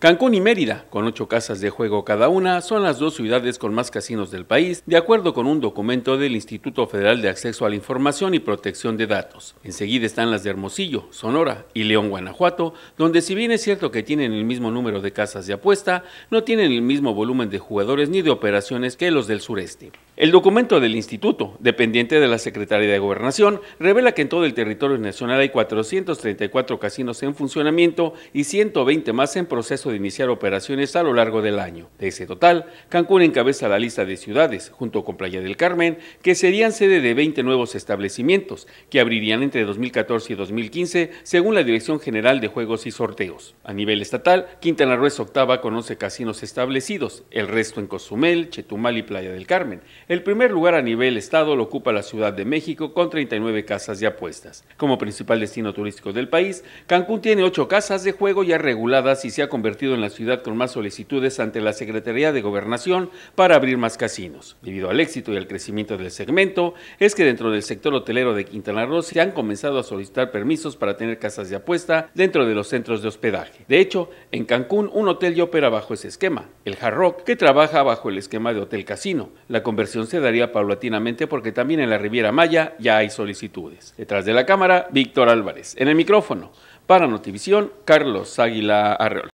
Cancún y Mérida, con ocho casas de juego cada una, son las dos ciudades con más casinos del país, de acuerdo con un documento del Instituto Federal de Acceso a la Información y Protección de Datos. Enseguida están las de Hermosillo, Sonora y León, Guanajuato, donde si bien es cierto que tienen el mismo número de casas de apuesta, no tienen el mismo volumen de jugadores ni de operaciones que los del sureste. El documento del instituto, dependiente de la Secretaría de Gobernación, revela que en todo el territorio nacional hay 434 casinos en funcionamiento y 120 más en proceso de iniciar operaciones a lo largo del año. De ese total, Cancún encabeza la lista de ciudades, junto con Playa del Carmen, que serían sede de 20 nuevos establecimientos, que abrirían entre 2014 y 2015, según la Dirección General de Juegos y Sorteos. A nivel estatal, Quintana Roo es octava con 11 casinos establecidos, el resto en Cozumel, Chetumal y Playa del Carmen el primer lugar a nivel estado lo ocupa la Ciudad de México con 39 casas de apuestas. Como principal destino turístico del país, Cancún tiene 8 casas de juego ya reguladas y se ha convertido en la ciudad con más solicitudes ante la Secretaría de Gobernación para abrir más casinos. Debido al éxito y al crecimiento del segmento, es que dentro del sector hotelero de Quintana Roo se han comenzado a solicitar permisos para tener casas de apuesta dentro de los centros de hospedaje. De hecho, en Cancún un hotel ya opera bajo ese esquema, el Hard Rock, que trabaja bajo el esquema de hotel casino. La conversión se daría paulatinamente porque también en la Riviera Maya ya hay solicitudes. Detrás de la cámara, Víctor Álvarez. En el micrófono, para Notivisión, Carlos Águila Arreola.